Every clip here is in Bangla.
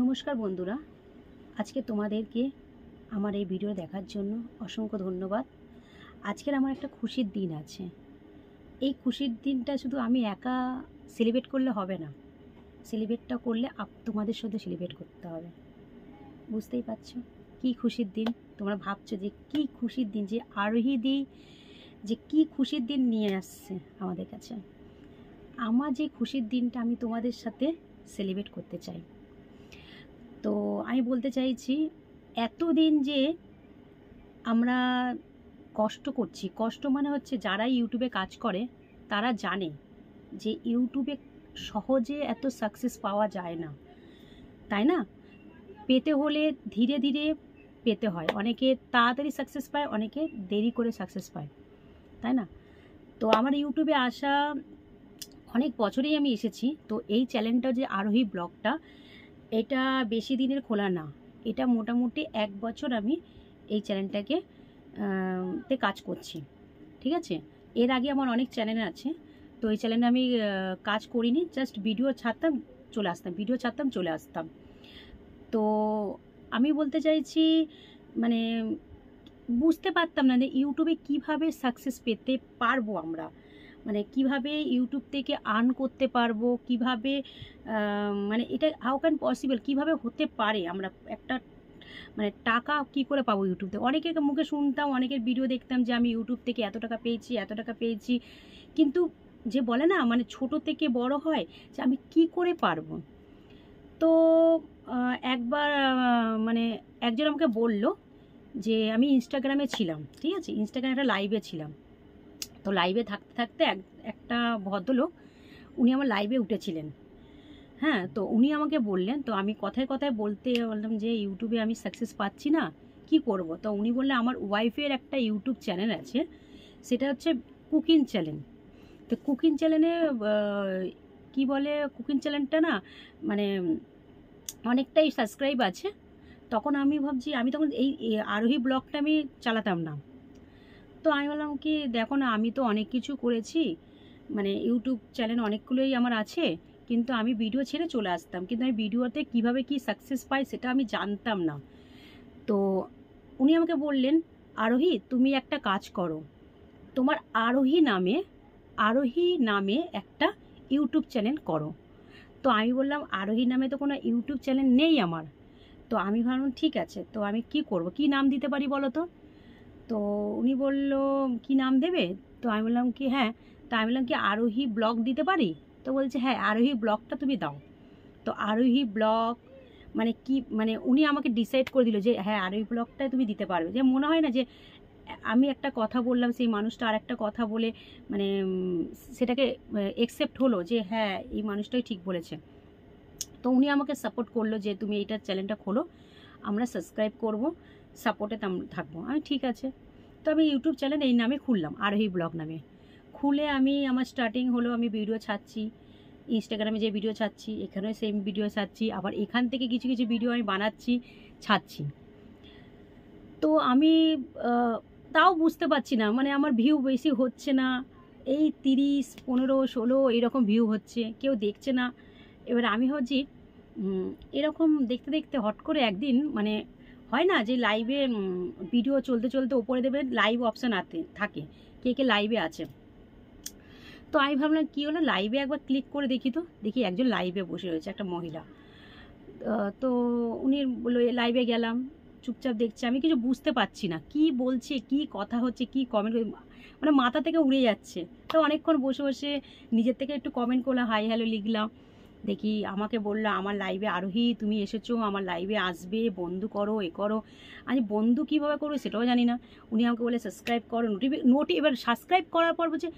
নমস্কার বন্ধুরা আজকে তোমাদেরকে আমার এই ভিডিও দেখার জন্য অসংখ্য ধন্যবাদ আজকের আমার একটা খুশির দিন আছে এই খুশির দিনটা শুধু আমি একা সেলিব্রেট করলে হবে না সেলিব্রেটটা করলে আপ তোমাদের সাথে সেলিব্রেট করতে হবে বুঝতেই পারছ কি খুশির দিন তোমরা ভাবছো যে কি খুশির দিন যে আরোহী দি যে কি খুশির দিন নিয়ে আসছে আমাদের কাছে আমার যে খুশির দিনটা আমি তোমাদের সাথে সেলিব্রেট করতে চাই আমি বলতে চাইছি এতদিন যে আমরা কষ্ট করছি কষ্ট মানে হচ্ছে যারা ইউটিউবে কাজ করে তারা জানে যে ইউটিউবে সহজে এত সাকসেস পাওয়া যায় না তাই না পেতে হলে ধীরে ধীরে পেতে হয় অনেকে তাড়াতাড়ি সাকসেস পায় অনেকে দেরি করে সাকসেস পায় তাই না তো আমার ইউটিউবে আসা অনেক বছরেই আমি এসেছি তো এই চ্যানেলটা যে আরোহী ব্লগটা এটা বেশি দিনের খোলা না এটা মোটামুটি এক বছর আমি এই চ্যানেলটাকে তে কাজ করছি ঠিক আছে এর আগে আমার অনেক চ্যানেল আছে তো এই চ্যানেলে আমি কাজ করিনি জাস্ট ভিডিও ছাড়তাম চলে আসতাম ভিডিও ছাড়তাম চলে আসতাম তো আমি বলতে চাইছি মানে বুঝতে পারতাম না যে ইউটিউবে কিভাবে সাকসেস পেতে পারবো আমরা মানে কিভাবে ইউটিউব থেকে আর্ন করতে পারবো কিভাবে মানে এটা হাউ ক্যান পসিবল কিভাবে হতে পারে আমরা একটা মানে টাকা কি করে পাবো ইউটিউব থেকে অনেকের মুখে শুনতাম অনেকের ভিডিও দেখতাম যে আমি ইউটিউব থেকে এত টাকা পেয়েছি এত টাকা পেয়েছি কিন্তু যে বলে না মানে ছোট থেকে বড় হয় যে আমি কি করে পারবো তো একবার মানে একজন আমাকে বলল যে আমি ইনস্টাগ্রামে ছিলাম ঠিক আছে ইনস্টাগ্রামে একটা লাইভে ছিলাম তো লাইভে থাকতে থাকতে এক একটা ভদ্রলোক উনি আমার লাইভে উঠেছিলেন হ্যাঁ তো উনি আমাকে বললেন তো আমি কথায় কথায় বলতে বললাম যে ইউটিউবে আমি সাকসেস পাচ্ছি না কি করব তো উনি বললেন আমার ওয়াইফের একটা ইউটিউব চ্যানেল আছে সেটা হচ্ছে কুকিং চ্যানেল তো কুকিং চ্যানেলে কি বলে কুকিং চ্যানেলটা না মানে অনেকটাই সাবস্ক্রাইব আছে তখন আমি ভাবছি আমি তখন এই আরোহী ব্লগটা আমি চালাতাম না তো আমি বললাম কি দেখো না আমি তো অনেক কিছু করেছি মানে ইউটিউব চ্যানেল অনেকগুলোই আমার আছে কিন্তু আমি ভিডিও ছেড়ে চলে আসতাম কিন্তু আমি ভিডিওতে কিভাবে কি সাকসেস পাই সেটা আমি জানতাম না তো উনি আমাকে বললেন আরোহী তুমি একটা কাজ করো তোমার আরোহী নামে আরোহী নামে একটা ইউটিউব চ্যানেল করো তো আমি বললাম আরোহী নামে তো কোনো ইউটিউব চ্যানেল নেই আমার তো আমি ভাবলাম ঠিক আছে তো আমি কি করব কি নাম দিতে পারি বলো তো তো উনি বলল কি নাম দেবে তো আমি বললাম কি হ্যাঁ তো আমি বললাম কি আরোহী ব্লগ দিতে পারি তো বলছে হ্যাঁ আরোহী ব্লগটা তুমি দাও তো আরোহী ব্লগ মানে কি মানে উনি আমাকে ডিসাইড করে দিল যে হ্যাঁ আরোহী ব্লকটা তুমি দিতে পারবে যে মনে হয় না যে আমি একটা কথা বললাম সেই মানুষটা আর একটা কথা বলে মানে সেটাকে একসেপ্ট হলো যে হ্যাঁ এই মানুষটাই ঠিক বলেছে তো উনি আমাকে সাপোর্ট করলো যে তুমি এইটা চ্যানেলটা খোলো আমরা সাবস্ক্রাইব করবো সাপোর্টে থাকবো আমি ঠিক আছে তো আমি ইউটিউব চ্যানেল এই নামে খুললাম আরোহী ব্লগ নামে খুলে আমি আমার স্টার্টিং হলো আমি ভিডিও ছাড়ছি ইনস্টাগ্রামে যে ভিডিও ছাড়ছি এখানেও সেম ভিডিও ছাড়ছি আবার এখান থেকে কিছু কিছু ভিডিও আমি বানাচ্ছি ছাড়ছি তো আমি তাও বুঝতে পারছি না মানে আমার ভিউ বেশি হচ্ছে না এই তিরিশ পনেরো ষোলো এরকম ভিউ হচ্ছে কেউ দেখছে না এবার আমি ভাবছি এরকম দেখতে দেখতে হট করে একদিন মানে হয় না যে লাইভে ভিডিও চলতে চলতে ওপরে দেবে লাইভ অপশান আতে থাকে কে কে লাইভে আছে তো আমি ভাবলাম কী হলো লাইভে একবার ক্লিক করে দেখি তো দেখি একজন লাইভে বসে রয়েছে একটা মহিলা তো উনি বললো লাইভে গেলাম চুপচাপ দেখছি আমি কিছু বুঝতে পারছি না কি বলছে কি কথা হচ্ছে কি কমেন্ট মানে মাথা থেকে উড়ে যাচ্ছে তো অনেকক্ষণ বসে বসে নিজের থেকে একটু কমেন্ট করলাম হাই হ্যালো লিখলাম দেখি আমাকে বললো আমার লাইভে আরোহী তুমি এসেছো আমার লাইভে আসবে বন্ধু করো এ করো আমি বন্ধু কীভাবে করবো সেটাও জানি না উনি আমাকে বলে সাবস্ক্রাইব করো নোটিফি নোটি এবার সাবস্ক্রাইব করার পর বলছে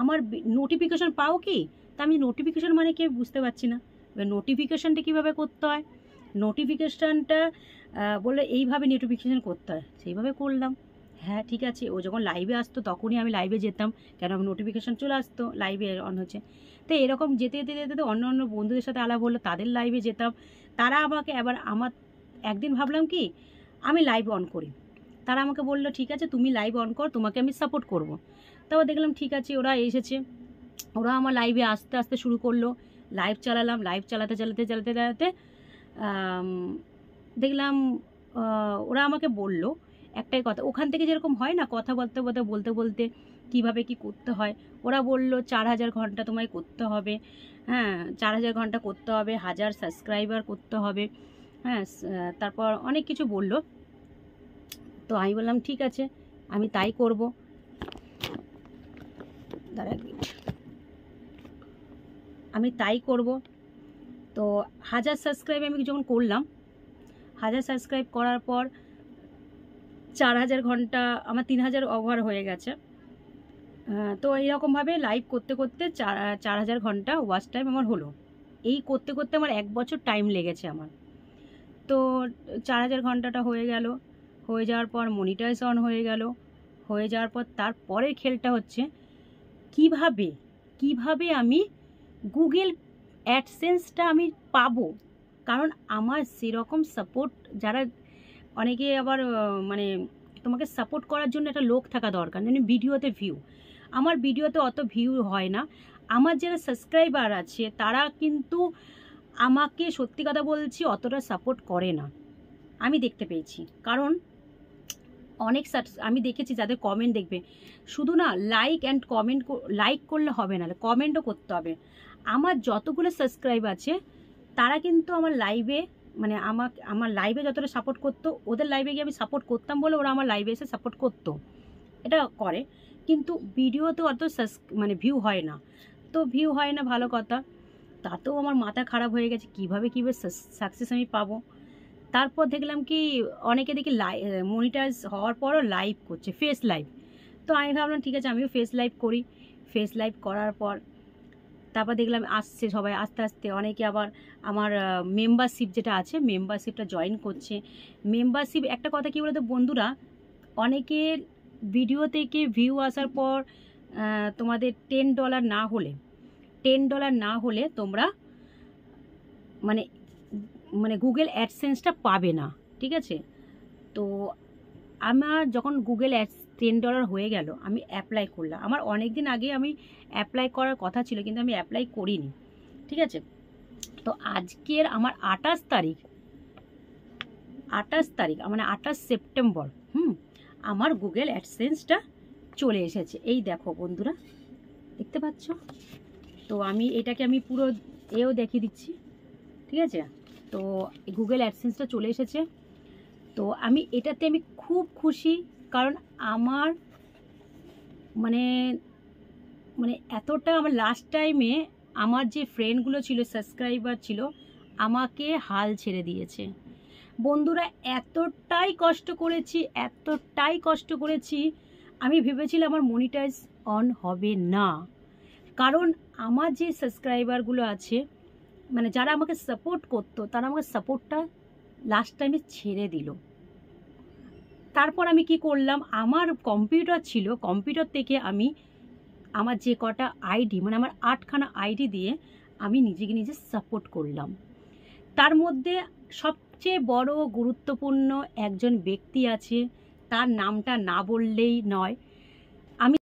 আমার নোটিফিকেশান পাও কি তা আমি নোটিফিকেশান মানে কি বুঝতে পারছি না এবার নোটিফিকেশানটা কীভাবে করতে হয় নোটিফিকেশানটা বলে এইভাবে নোটিফিকেশান করতে হয় সেইভাবে করলাম হ্যাঁ ঠিক আছে ও যখন লাইভে আসতো তখনই আমি লাইভে যেতাম কেন আমি নোটিফিকেশান চলে আসতো লাইভে অন হচ্ছে তো এরকম যেতে যেতে যেতে অন্য অন্য বন্ধুদের সাথে আলাপ হলো তাদের লাইভে যেতাম তারা আমাকে এবার আমার একদিন ভাবলাম কি আমি লাইভ অন করি তারা আমাকে বললো ঠিক আছে তুমি লাইভ অন কর তোমাকে আমি সাপোর্ট করব। তারপর দেখলাম ঠিক আছে ওরা এসেছে ওরা আমার লাইভে আস্তে আস্তে শুরু করলো লাইভ চালালাম লাইভ চালাতে চালাতে চালাতে চালাতে দেখলাম ওরা আমাকে বললো একটাই কথা ওখান থেকে যেরকম হয় না কথা বলতে বলতে বলতে বলতে কীভাবে কি করতে হয় ওরা বলল চার হাজার ঘন্টা তোমায় করতে হবে হ্যাঁ চার হাজার ঘন্টা করতে হবে হাজার সাবস্ক্রাইবার করতে হবে হ্যাঁ তারপর অনেক কিছু বলল তো আমি বললাম ঠিক আছে আমি তাই করব আমি তাই করব তো হাজার সাবস্ক্রাইব আমি যখন করলাম হাজার সাবস্ক্রাইব করার পর চার হাজার ঘন্টা আমার তিন হাজার ওভার হয়ে গেছে তো এইরকমভাবে লাইভ করতে করতে চার চার হাজার ঘন্টা ওয়াচ টাইম আমার হলো এই করতে করতে আমার এক বছর টাইম লেগেছে আমার তো চার হাজার ঘন্টাটা হয়ে গেল হয়ে যাওয়ার পর মনিটাইজ অন হয়ে গেল হয়ে যাওয়ার পর তারপরের খেলটা হচ্ছে কিভাবে কিভাবে আমি গুগল অ্যাডসেন্সটা আমি পাবো কারণ আমার সেরকম সাপোর্ট যারা অনেকে আবার মানে তোমাকে সাপোর্ট করার জন্য একটা লোক থাকা দরকার মানে ভিডিওতে ভিউ আমার ভিডিওতে অত ভিউ হয় না আমার যারা সাবস্ক্রাইবার আছে তারা কিন্তু আমাকে সত্যি কথা বলছি অতটা সাপোর্ট করে না আমি দেখতে পেয়েছি কারণ অনেক আমি দেখেছি যাদের কমেন্ট দেখবে শুধু না লাইক অ্যান্ড কমেন্ট লাইক করলে হবে না কমেন্টও করতে হবে আমার যতগুলো সাবস্ক্রাইব আছে তারা কিন্তু আমার লাইভে মানে আমাকে আমার লাইভে যতটা সাপোর্ট করতো ওদের লাইভে গিয়ে আমি সাপোর্ট করতাম বলে ওরা আমার লাইভে এসে সাপোর্ট করতো এটা করে কিন্তু ভিডিওতে অত মানে ভিউ হয় না তো ভিউ হয় না ভালো কথা তাতেও আমার মাথা খারাপ হয়ে গেছে কিভাবে কীভাবে সাকসেস আমি পাবো তারপর দেখলাম কি অনেকে দেখি লাই মনিটাইজ হওয়ার পরও লাইভ করছে ফেস লাইভ তো আমি ভাবলাম ঠিক আছে আমিও ফেস লাইভ করি ফেস লাইভ করার পর তারপর দেখলাম আসছে সবাই আস্তে আস্তে অনেকে আবার আমার মেম্বারশিপ যেটা আছে মেম্বারশিপটা জয়েন করছে মেম্বারশিপ একটা কথা কী বলতো বন্ধুরা অনেকের ভিডিও থেকে ভিউ আসার পর তোমাদের টেন ডলার না হলে টেন ডলার না হলে তোমরা মানে মানে গুগল অ্যাডসেন্সটা পাবে না ঠিক আছে তো আমার যখন গুগল অ্যাডস টেন ডলার হয়ে গেল আমি অ্যাপ্লাই করলাম আমার অনেক দিন আগে আমি অ্যাপ্লাই করার কথা ছিল কিন্তু আমি অ্যাপ্লাই করিনি ঠিক আছে তো আজকের আমার আঠাশ তারিখ আঠাশ তারিখ মানে আঠাশ সেপ্টেম্বর হুম আমার গুগল অ্যাডসেন্সটা চলে এসেছে এই দেখো বন্ধুরা দেখতে পাচ্ছ তো আমি এটাকে আমি পুরো এও দেখিয়ে দিচ্ছি ঠিক আছে তো গুগল অ্যাডসেন্সটা চলে এসেছে তো আমি এটাতে আমি খুব খুশি কারণ আমার মানে মানে এতটা আমার লাস্ট টাইমে আমার যে ফ্রেন্ডগুলো ছিল সাবস্ক্রাইবার ছিল আমাকে হাল ছেড়ে দিয়েছে বন্ধুরা এতটাই কষ্ট করেছি এতটাই কষ্ট করেছি আমি ভেবেছিলাম আমার মনিটাইজ অন হবে না কারণ আমার যে সাবস্ক্রাইবারগুলো আছে মানে যারা আমাকে সাপোর্ট করতো তারা আমাকে সাপোর্টটা লাস্ট টাইমে ছেড়ে দিল তারপর আমি কি করলাম আমার কম্পিউটার ছিল কম্পিউটার থেকে আমি আমার যে কটা আইডি মানে আমার আটখানা আইডি দিয়ে আমি নিজেকে নিজে সাপোর্ট করলাম তার মধ্যে সবচেয়ে বড় গুরুত্বপূর্ণ একজন ব্যক্তি আছে তার নামটা না বললেই নয় আমি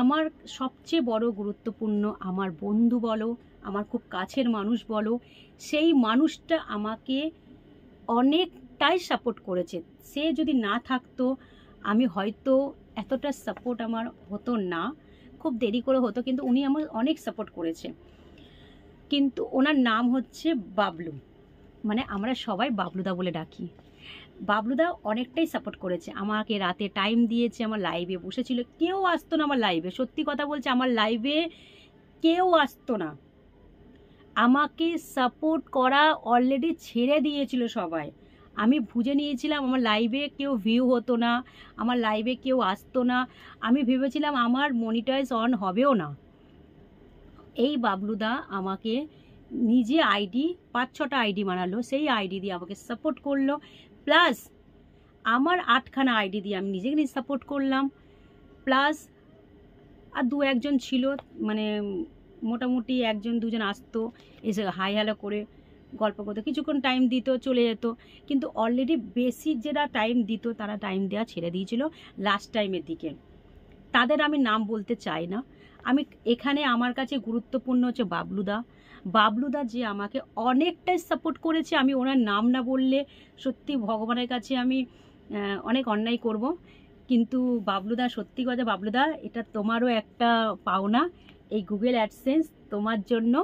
আমার সবচেয়ে বড় গুরুত্বপূর্ণ আমার বন্ধু বলো আমার খুব কাছের মানুষ বলো সেই মানুষটা আমাকে অনেকটাই সাপোর্ট করেছে সে যদি না থাকতো আমি হয়তো এতটা সাপোর্ট আমার হতো না খুব দেরি করে হতো কিন্তু উনি আমার অনেক সাপোর্ট করেছে কিন্তু ওনার নাম হচ্ছে বাবলু মানে আমরা সবাই বাবলুদা বলে ডাকি বাবলুদা অনেকটাই সাপোর্ট করেছে আমাকে রাতে টাইম দিয়েছে আমার লাইভে বসেছিল কেউ আসতো না আমার লাইভে সত্যি কথা বলছে আমার লাইভে কেউ আসতো না আমাকে সাপোর্ট করা অলরেডি ছেড়ে দিয়েছিল সবাই আমি বুঝে নিয়েছিলাম আমার লাইভে কেউ ভিউ হতো না আমার লাইভে কেউ আসতো না আমি ভেবেছিলাম আমার মনিটাইজ অন হবেও না এই বাবলুদা আমাকে নিজে আইডি পাঁচ ছটা আইডি বানালো সেই আইডি দিয়ে আমাকে সাপোর্ট করলো প্লাস আমার আটখানা আইডি দিয়ে আমি নিজেকে নিজে সাপোর্ট করলাম প্লাস আর দু একজন ছিল মানে মোটামুটি একজন দুজন আসতো এসে হাই হ্যালো করে গল্প করতো কিছুক্ষণ টাইম দিত চলে যেত কিন্তু অলরেডি বেশি যারা টাইম দিত তারা টাইম দেওয়া ছেড়ে দিয়েছিল লাস্ট টাইমের দিকে তাদের আমি নাম বলতে চাই না আমি এখানে আমার কাছে গুরুত্বপূর্ণ হচ্ছে বাবলুদা বাবলুদা যে আমাকে অনেকটাই সাপোর্ট করেছে আমি ওনার নাম না বললে সত্যি ভগবানের কাছে আমি অনেক অন্যায় করব কিন্তু বাবলুদা সত্যি কথা বাবলুদা এটা তোমারও একটা পাওনা এই গুগল অ্যাডসেন্স তোমার জন্য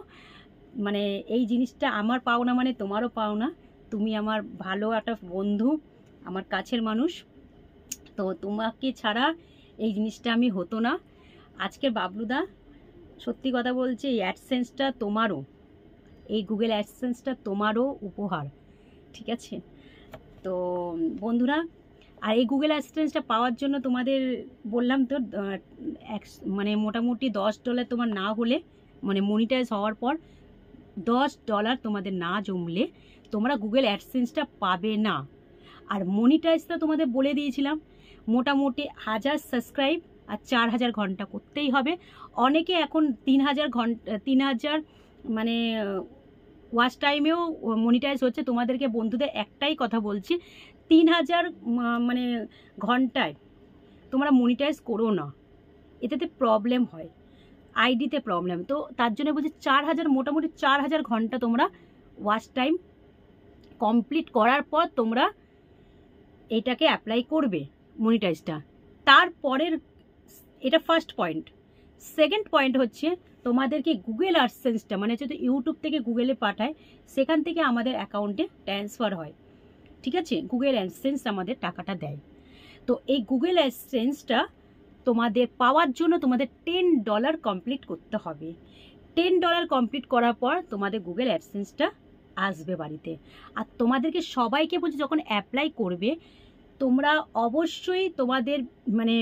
মানে এই জিনিসটা আমার পাওনা মানে তোমারও পাওনা তুমি আমার ভালো একটা বন্ধু আমার কাছের মানুষ তো তোমাকে ছাড়া এই জিনিসটা আমি হতো না আজকের বাবলুদা সত্যি কথা বলছে এই অ্যাডসেন্সটা তোমারও এই গুগল অ্যাডসেন্সটা তোমারও উপহার ঠিক আছে তো বন্ধুরা আর এই গুগল অ্যাসিস্ট্যান্সটা পাওয়ার জন্য তোমাদের বললাম তো এক মানে মোটামুটি দশ ডলার তোমার না হলে মানে মনিটাইজ হওয়ার পর দশ ডলার তোমাদের না জমলে তোমরা গুগল অ্যাডসেন্সটা পাবে না আর মনিটাইজটা তোমাদের বলে দিয়েছিলাম মোটামুটি হাজার সাবস্ক্রাইব আর চার হাজার ঘন্টা করতেই হবে অনেকে এখন তিন হাজার ঘন্টা তিন হাজার মানে ওয়াচ টাইমেও মনিটাইজ হচ্ছে তোমাদেরকে বন্ধুদের একটাই কথা বলছি তিন হাজার মানে ঘন্টায় তোমরা মনিটাইজ করো না এতে প্রবলেম হয় আইডিতে প্রবলেম তো তার জন্য বলছি চার হাজার মোটামুটি চার হাজার ঘন্টা তোমরা ওয়াচ টাইম কমপ্লিট করার পর তোমরা এটাকে অ্যাপ্লাই করবে মনিটাইজটা তারপরের এটা ফার্স্ট পয়েন্ট সেকেন্ড পয়েন্ট হচ্ছে তোমাদেরকে গুগল আর্সেন্সটা মানে যদি ইউটিউব থেকে গুগলে পাঠায় সেখান থেকে আমাদের অ্যাকাউন্টে ট্রান্সফার হয় ঠিক আছে গুগল অ্যাডসেন্স আমাদের টাকাটা দেয় তো এই গুগল অ্যাডসেন্সটা তোমাদের পাওয়ার জন্য তোমাদের টেন ডলার কমপ্লিট করতে হবে টেন ডলার কমপ্লিট করার পর তোমাদের গুগল অ্যাডসেন্সটা আসবে বাড়িতে আর তোমাদেরকে সবাইকে বলছি যখন অ্যাপ্লাই করবে তোমরা অবশ্যই তোমাদের মানে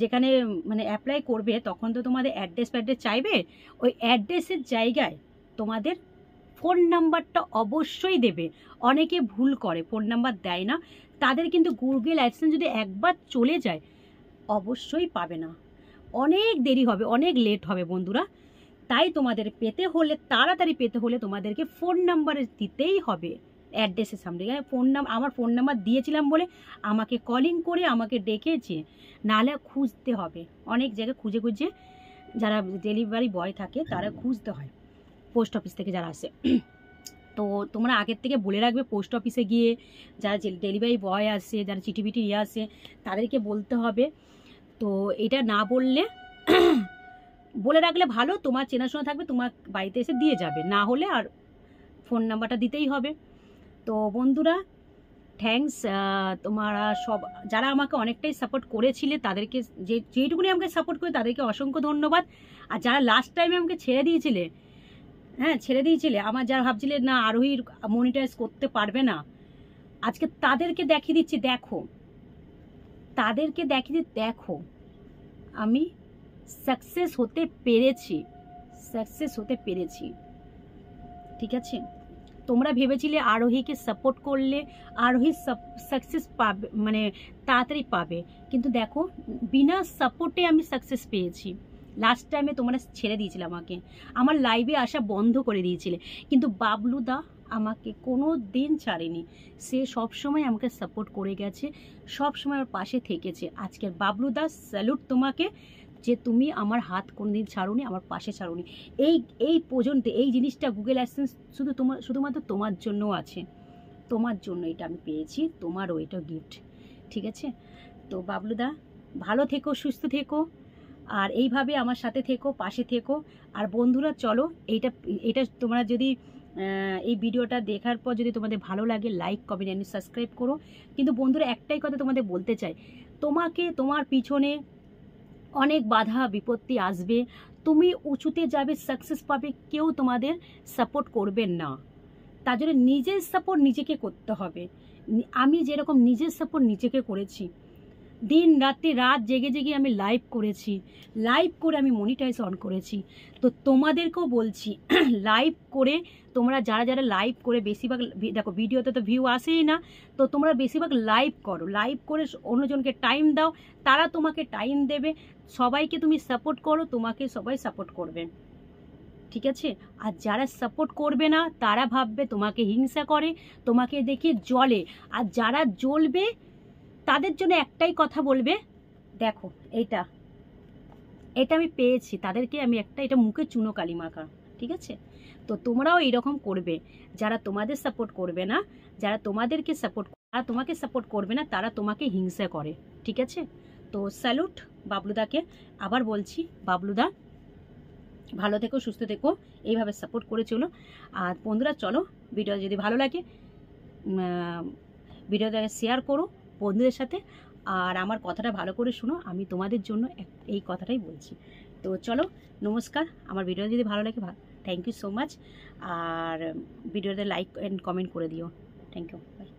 যেখানে মানে অ্যাপ্লাই করবে তখন তো তোমাদের অ্যাড্রেস ফ্যাড্রেস চাইবে ওই অ্যাড্রেসের জায়গায় তোমাদের ফোন নাম্বারটা অবশ্যই দেবে অনেকে ভুল করে ফোন নাম্বার দেয় না তাদের কিন্তু গুগল অ্যাডসেন্স যদি একবার চলে যায় অবশ্যই পাবে না অনেক দেরি হবে অনেক লেট হবে বন্ধুরা তাই তোমাদের পেতে হলে তাড়াতাড়ি পেতে হলে তোমাদেরকে ফোন নাম্বারে দিতেই হবে অ্যাড্রেসের সামনে ফোন নাম আমার ফোন নাম্বার দিয়েছিলাম বলে আমাকে কলিং করে আমাকে ডেকেছে নাহলে খুঁজতে হবে অনেক জায়গায় খুঁজে খুঁজে যারা ডেলিভারি বয় থাকে তারা খুঁজতে হয় পোস্ট অফিস থেকে যারা আসে তো তোমরা আগের থেকে বলে রাখবে পোস্ট অফিসে গিয়ে যারা ডেলিভারি বয় আসে যারা চিঠি বিটি ইয়ে আসে তাদেরকে বলতে হবে তো এটা না বললে বলে রাখলে ভালো তোমার চেনাশোনা থাকবে তোমার বাড়িতে এসে দিয়ে যাবে না হলে আর ফোন নাম্বারটা দিতেই হবে তো বন্ধুরা থ্যাংকস তোমারা সব যারা আমাকে অনেকটাই সাপোর্ট করেছিলে তাদেরকে যে যেইটুকুনি আমাকে সাপোর্ট করে তাদেরকে অসংখ্য ধন্যবাদ আর যারা লাস্ট টাইমে আমাকে ছেড়ে দিয়েছিলে হ্যাঁ ছেড়ে দিয়েছিলে আমার যারা ভাবছিলে না আরোহীর মনিটাইজ করতে পারবে না আজকে তাদেরকে দেখিয়ে দিচ্ছি দেখো তাদেরকে দেখিয়ে দেখো আমি সাকসেস হতে পেরেছি সাকসেস হতে পেরেছি ঠিক আছে তোমরা ভেবেছিলে আরোহীকে সাপোর্ট করলে আরোহী সাকসেস পাবে মানে তাড়াতাড়ি পাবে কিন্তু দেখো বিনা সাপোর্টে আমি সাকসেস পেয়েছি লাস্ট টাইমে তোমরা ছেড়ে দিয়েছিলে আমাকে আমার লাইভে আসা বন্ধ করে দিয়েছিলে কিন্তু বাবলুদা আমাকে কোনো দিন ছাড়েনি সে সবসময় আমাকে সাপোর্ট করে গেছে সবসময় আমার পাশে থেকেছে আজকের বাবলু দা স্যালুট তোমাকে যে তুমি আমার হাত কোনো দিন ছাড়ুনি আমার পাশে ছাড়ুনি এই এই পর্যন্ত এই জিনিসটা গুগল অ্যাসেন্স শুধু তোমার শুধুমাত্র তোমার জন্য আছে তোমার জন্য এটা আমি পেয়েছি তোমারও এটা গিফট ঠিক আছে তো বাবলুদা ভালো থেকো সুস্থ থেকো আর এইভাবে আমার সাথে থেকো পাশে থেকো আর বন্ধুরা চলো এইটা এটা তোমরা যদি এই ভিডিওটা দেখার পর যদি তোমাদের ভালো লাগে লাইক কমেন্ট অ্যান্ড সাবস্ক্রাইব করো কিন্তু বন্ধুরা একটাই কথা তোমাদের বলতে চাই তোমাকে তোমার পিছনে অনেক বাধা বিপত্তি আসবে তুমি উঁচুতে যাবে সাকসেস পাবে কেউ তোমাদের সাপোর্ট করবেন না তার জন্য নিজের সাপোর্ট নিজেকে করতে হবে আমি যেরকম নিজের সাপোর্ট নিজেকে করেছি দিন রাত্রি রাত জেগে জেগে আমি লাইভ করেছি লাইভ করে আমি মনিটাইজ অন করেছি তো তোমাদেরকেও বলছি লাইভ করে তোমরা যারা যারা লাইভ করে বেশিরভাগ দেখো ভিডিওতে তো ভিউ আসেই না তো তোমরা বেশিরভাগ লাইভ করো লাইভ করে অন্যজনকে টাইম দাও তারা তোমাকে টাইম দেবে সবাইকে তুমি সাপোর্ট করো তোমাকে সবাই সাপোর্ট করবে ঠিক আছে আর যারা সাপোর্ট করবে না তারা ভাববে তোমাকে হিংসা করে তোমাকে দেখে জলে আর যারা জ্বলবে তাদের জন্য একটাই কথা বলবে দেখো এইটা এটা আমি পেয়েছি তাদেরকে আমি একটা এটা মুখে চুনো কালি মাখা ঠিক আছে তো তোমরাও এইরকম করবে যারা তোমাদের সাপোর্ট করবে না যারা তোমাদেরকে সাপোর্ট তারা তোমাকে সাপোর্ট করবে না তারা তোমাকে হিংসা করে ঠিক আছে তো স্যালুট বাবলুদাকে আবার বলছি বাবলুদা ভালো থেকো সুস্থ থেকো এইভাবে সাপোর্ট করে চলো আর বন্ধুরা চলো ভিডিও যদি ভালো লাগে ভিডিওটাকে শেয়ার করো বন্ধুদের সাথে আর আমার কথাটা ভালো করে শুনো আমি তোমাদের জন্য এই কথাটাই বলছি তো চলো নমস্কার আমার ভিডিওটা যদি ভালো লাগে থ্যাংক ইউ সো মাচ আর ভিডিওতে লাইক অ্যান্ড কমেন্ট করে দিও থ্যাংক ইউ বাই